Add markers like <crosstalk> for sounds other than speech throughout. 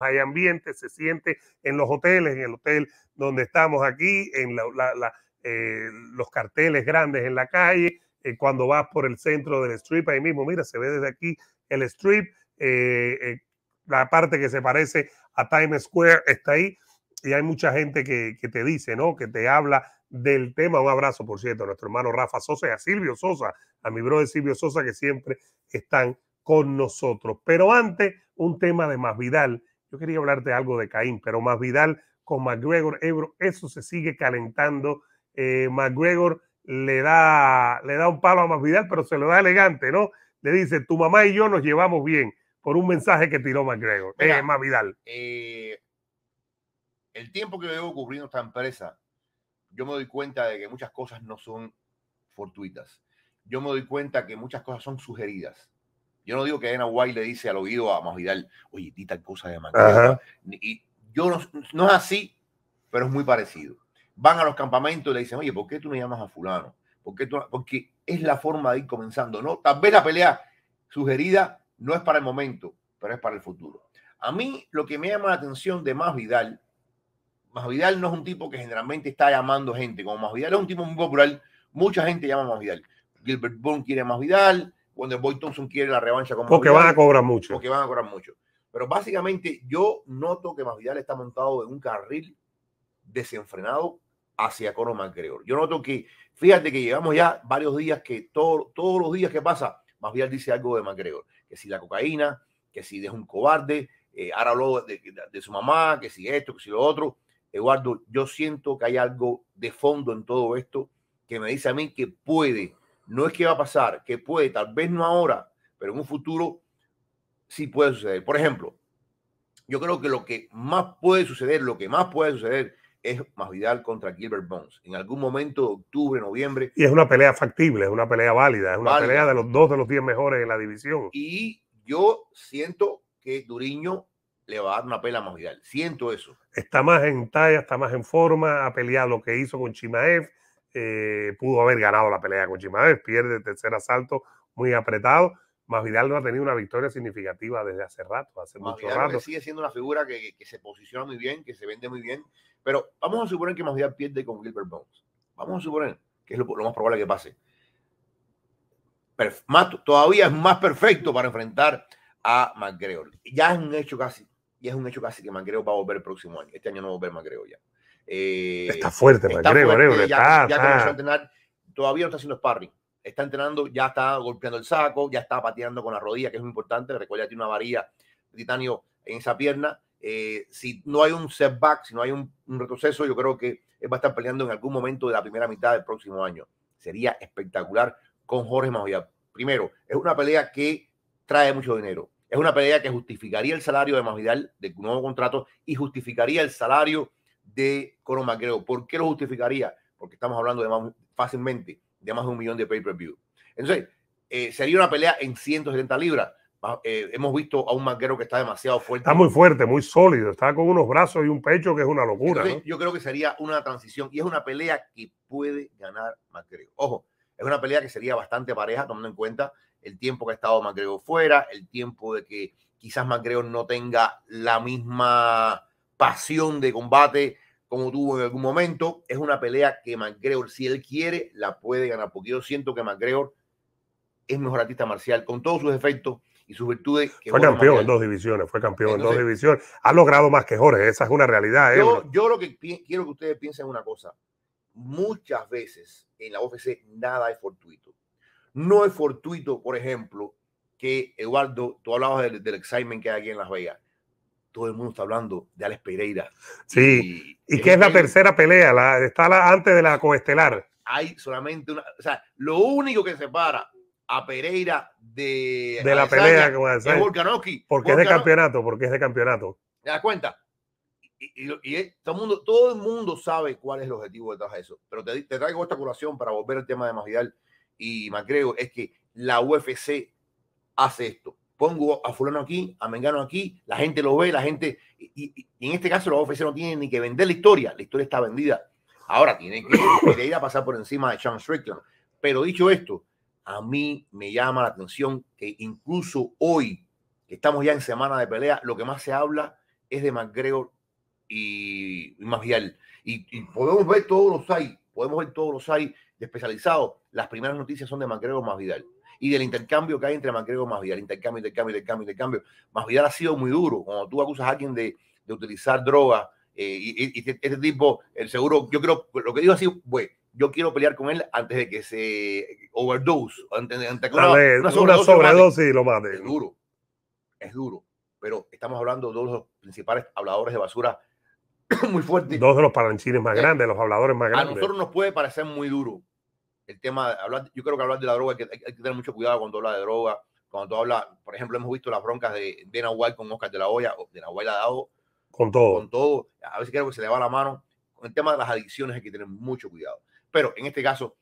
hay ambiente, se siente en los hoteles, en el hotel donde estamos aquí, en eh, los carteles grandes en la calle, eh, cuando vas por el centro del strip, ahí mismo, mira, se ve desde aquí el strip, eh, la parte que se parece a Times Square está ahí y hay mucha gente que, te dice, ¿no? Que te habla del tema. Un abrazo, por cierto, a nuestro hermano Rafa Sosa y a Silvio Sosa, a mi brother Silvio Sosa, que siempre están con nosotros. Pero antes, un tema de Más Vidal yo quería hablarte algo de Caín, pero más Vidal con McGregor, Ebro, eso se sigue calentando. Eh, McGregor le da, le da un palo a Más Vidal, pero se lo da elegante, ¿no? Le dice, tu mamá y yo nos llevamos bien por un mensaje que tiró McGregor. Eh, eh, el tiempo que veo cubriendo esta empresa, yo me doy cuenta de que muchas cosas no son fortuitas. Yo me doy cuenta que muchas cosas son sugeridas. Yo no digo que Ana White le dice al oído a Masvidal, oye, di tal cosa de manera. Y yo no, es así, pero es muy parecido. Van a los campamentos y le dicen, oye, ¿por qué tú no llamas a fulano? tú, porque es la forma de ir comenzando, ¿no? Tal vez la pelea sugerida no es para el momento, pero es para el futuro. A mí lo que me llama la atención de Masvidal, Masvidal no es un tipo que generalmente está llamando gente, como Masvidal es un tipo muy popular, mucha gente llama a Vidal. Gilbert Bond quiere a Vidal cuando Boy Thompson quiere la revancha con Porque van a cobrar mucho. Porque van a cobrar mucho. Pero básicamente yo noto que Masvidal está montado en un carril desenfrenado hacia Conor McGregor. Yo noto que, fíjate que llevamos ya varios días que todo, todos los días que pasa, Masvidal dice algo de McGregor. Que si la cocaína, que si es un cobarde, eh, ahora habló de, de, su mamá, que si esto, que si lo otro. Eduardo, yo siento que hay algo de fondo en todo esto que me dice a mí que puede no es que va a pasar, que puede, tal vez no ahora, pero en un futuro sí puede suceder. Por ejemplo, yo creo que lo que más puede suceder, lo que más puede suceder es Masvidal contra Gilbert Bones. En algún momento de octubre, noviembre. Y es una pelea factible, es una pelea válida, es una pelea de los dos de los diez mejores en la división. Y yo siento que Duriño le va a dar una pelea a Masvidal. Siento eso. Está más en talla, está más en forma, ha peleado lo que hizo con Chimaev, eh, pudo haber ganado la pelea con Chimaev, pierde el tercer asalto muy apretado. Masvidal no ha tenido una victoria significativa desde hace rato, hace mucho rato. sigue siendo una figura que, se posiciona muy bien, que se vende muy bien, pero vamos a suponer que Masvidal pierde con Gilbert Bones. Vamos a suponer que es lo, más probable que pase. todavía es más perfecto para enfrentar a McGregor. Ya es un hecho casi, ya es un hecho casi que McGregor va a volver el próximo año. Este año no va a volver McGregor ya. Eh, está fuerte, ya, comenzó a entrenar, todavía no está haciendo sparring, está entrenando, ya está golpeando el saco, ya está pateando con la rodilla, que es muy importante, recuerda que tiene una varilla de titanio en esa pierna, eh, si no hay un setback, si no hay un, retroceso, yo creo que va a estar peleando en algún momento de la primera mitad del próximo año. Sería espectacular con Jorge Masvidal. Primero, es una pelea que trae mucho dinero. Es una pelea que justificaría el salario de Masvidal un nuevo contrato y justificaría el salario de Conor McGregor. ¿Por qué lo justificaría? Porque estamos hablando de fácilmente de más de un millón de pay-per-view. Entonces, eh, sería una pelea en 170 libras. Eh, hemos visto a un McGregor que está demasiado fuerte. Está muy fuerte, muy sólido. Está con unos brazos y un pecho que es una locura. Yo creo que sería una transición y es una pelea que puede ganar McGregor. Ojo, es una pelea que sería bastante pareja, tomando en cuenta el tiempo que ha estado McGregor fuera, el tiempo de que quizás McGregor no tenga la misma pasión de combate como tuvo en algún momento. Es una pelea que McGregor, si él quiere, la puede ganar, porque yo siento que McGregor es mejor artista marcial, con todos sus efectos y sus virtudes. fue campeón en dos divisiones, fue campeón en dos divisiones. Ha logrado más que Jorge, esa es una realidad. Yo, lo que quiero que ustedes piensen una cosa. Muchas veces en la UFC nada es fortuito. No es fortuito, por ejemplo, que Eduardo, tú hablabas del, excitement que hay aquí en Las Vegas todo el mundo está hablando de Alex Pereira. Sí, y, que es la tercera pelea, está antes de la coestelar. Hay solamente una, o sea, lo único que separa a Pereira de, la pelea Porque es de campeonato, porque es de campeonato. ¿Te das cuenta? Y, eh, todo, el mundo, todo el mundo sabe cuál es el objetivo detrás de eso. Pero te, traigo esta curación para volver al tema de Magidal y Macreo, es que la UFC hace esto pongo a fulano aquí, a Mengano aquí, la gente lo ve, la gente, y, en este caso los oficiales no tienen ni que vender la historia, la historia está vendida. Ahora tienen que ir a pasar por encima de Sean Strickland. Pero dicho esto, a mí me llama la atención que incluso hoy, que estamos ya en semana de pelea, lo que más se habla es de McGregor y, y y, podemos ver todos los hay, podemos ver todos los hay de especializado, las primeras noticias son de Mancrego más Vidal. Y del intercambio que hay entre Mancrego más Vidal. Intercambio, intercambio, intercambio, intercambio. Más Vidal ha sido muy duro. Cuando tú acusas a alguien de, utilizar droga eh, y, este, este, tipo, el seguro, yo creo, lo que digo así, güey, yo quiero pelear con él antes de que se overdose, antes, de que una, sobredosis, y lo, mate. Es duro, es duro. Pero estamos hablando de dos los principales habladores de basura <coughs> muy fuertes. Dos de los palanchines más eh, grandes, los habladores más grandes. A nosotros nos puede parecer muy duro, el tema, hablar, yo creo que hablar de la droga, que hay que tener mucho cuidado cuando habla de droga, cuando habla, por ejemplo, hemos visto las broncas de de con Oscar de la Hoya, de la Hoya Dago. dado con todo. Con todo, a veces creo que se le va la mano. Con el tema de las adicciones hay que tener mucho cuidado. Pero en este caso,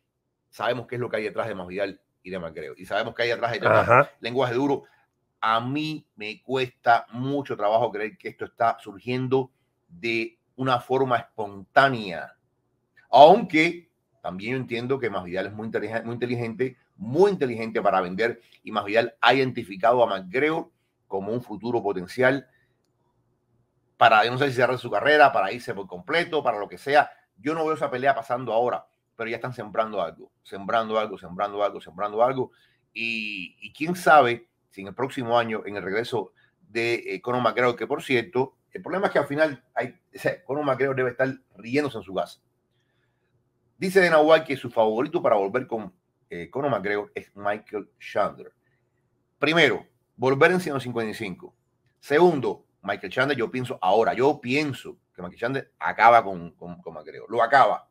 sabemos qué es lo que hay detrás de Masvidal y de Macreo. Y sabemos que hay detrás de lenguaje duro. A mí me cuesta mucho trabajo creer que esto está surgiendo de una forma espontánea. Aunque también yo entiendo que Masvidal es muy inteligente, muy inteligente, muy inteligente para vender y Masvidal ha identificado a McGregor como un futuro potencial para, no sé si cerrar su carrera, para irse por completo, para lo que sea. Yo no veo esa pelea pasando ahora, pero ya están sembrando algo, sembrando algo, sembrando algo, sembrando algo. Y, quién sabe si en el próximo año, en el regreso de eh, Conor McGregor, que por cierto, el problema es que al final hay, o Conor McGregor debe estar riéndose en su casa. Dice de Nahuatl que su favorito para volver con eh, Conor McGregor es Michael Chandler. Primero, volver en 155. Segundo, Michael Chandler, yo pienso ahora, yo pienso que Michael Chandler acaba con, con, McGregor. Lo acaba.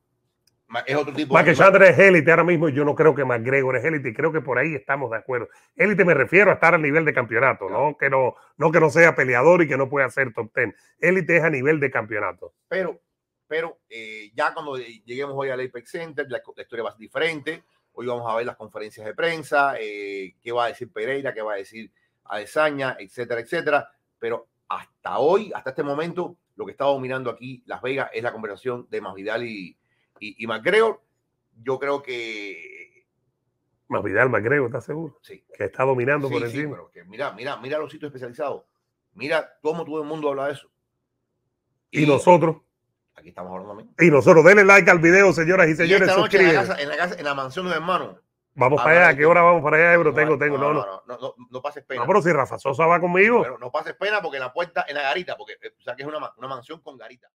Es otro tipo Michael Chandler es élite ahora mismo. Yo no creo que McGregor es élite. Creo que por ahí estamos de acuerdo. Élite me refiero a estar a nivel de campeonato, ¿no? Que no, no que no sea peleador y que no pueda ser top ten. Élite es a nivel de campeonato. Pero pero eh, ya cuando eh, lleguemos hoy al Apex Center, la, historia va a ser diferente. Hoy vamos a ver las conferencias de prensa, eh, qué va a decir Pereira, qué va a decir Adesaña, etcétera, etcétera. Pero hasta hoy, hasta este momento, lo que está dominando aquí Las Vegas es la conversación de Masvidal y, y, y Yo creo que... Masvidal, McGregor, está seguro? Sí. Que está dominando por encima. Sí, mira, mira, mira los sitios especializados. Mira cómo todo el mundo habla de eso. y nosotros Aquí estamos hablando también. Y nosotros, denle like al video, señoras y señores. Y esta noche en, la casa, en, la casa, en la mansión de los hermanos. Vamos ah, para allá, ¿a qué hora vamos para allá, Ebro? Tengo, tengo, no, no. No, no, pases pena. No, ah, pero si Rafa Sosa va conmigo. Pero no pases pena porque la puerta en la garita, porque eh, o sea que es una, una mansión con garita.